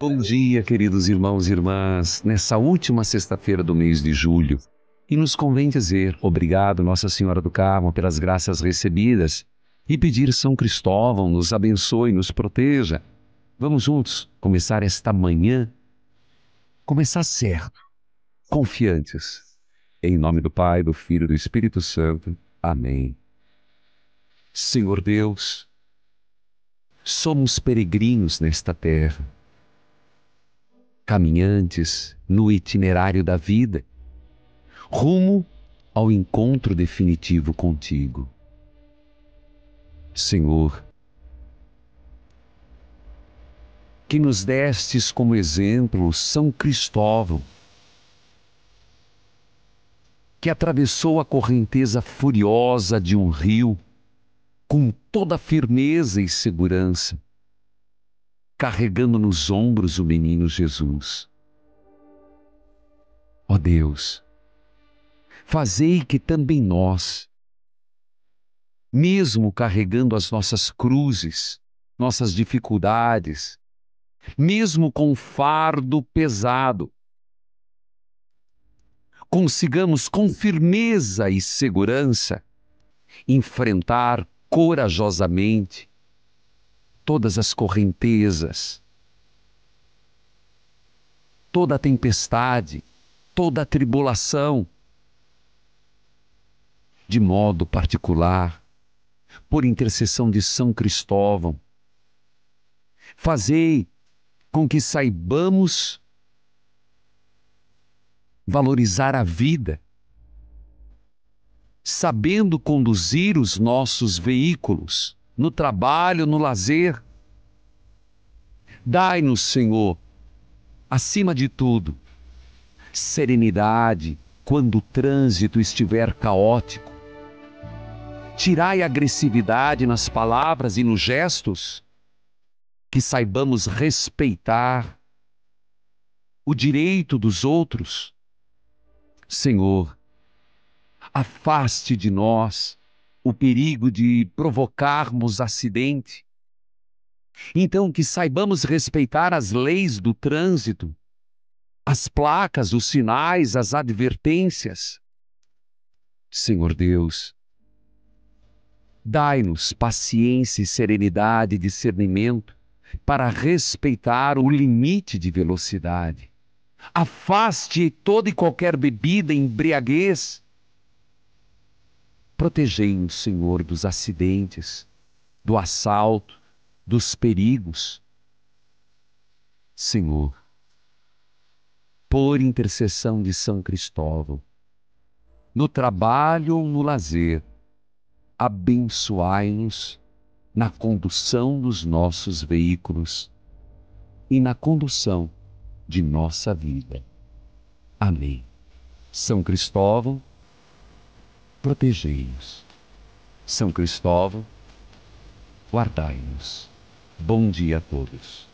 Bom dia, queridos irmãos e irmãs, nessa última sexta-feira do mês de julho. E nos convém dizer obrigado, Nossa Senhora do Carmo, pelas graças recebidas e pedir São Cristóvão nos abençoe, nos proteja. Vamos juntos começar esta manhã, começar certo, confiantes. Em nome do Pai, do Filho e do Espírito Santo. Amém. Senhor Deus, somos peregrinos nesta terra caminhantes no itinerário da vida, rumo ao encontro definitivo contigo. Senhor, que nos destes como exemplo São Cristóvão, que atravessou a correnteza furiosa de um rio com toda firmeza e segurança, carregando nos ombros o menino Jesus. Ó Deus, fazei que também nós, mesmo carregando as nossas cruzes, nossas dificuldades, mesmo com fardo pesado, consigamos com firmeza e segurança enfrentar corajosamente todas as correntezas, toda a tempestade, toda a tribulação, de modo particular, por intercessão de São Cristóvão. Fazei com que saibamos valorizar a vida, sabendo conduzir os nossos veículos no trabalho, no lazer. Dai-nos, Senhor, acima de tudo, serenidade quando o trânsito estiver caótico. Tirai agressividade nas palavras e nos gestos, que saibamos respeitar o direito dos outros. Senhor, afaste de nós o perigo de provocarmos acidente. Então, que saibamos respeitar as leis do trânsito, as placas, os sinais, as advertências. Senhor Deus, dai-nos paciência e serenidade e discernimento para respeitar o limite de velocidade. Afaste toda e qualquer bebida, embriaguez, Protegei-nos, Senhor, dos acidentes, do assalto, dos perigos. Senhor, por intercessão de São Cristóvão, no trabalho ou no lazer, abençoai-nos na condução dos nossos veículos e na condução de nossa vida. Amém. São Cristóvão, protegei-nos. São Cristóvão, guardai-nos. Bom dia a todos.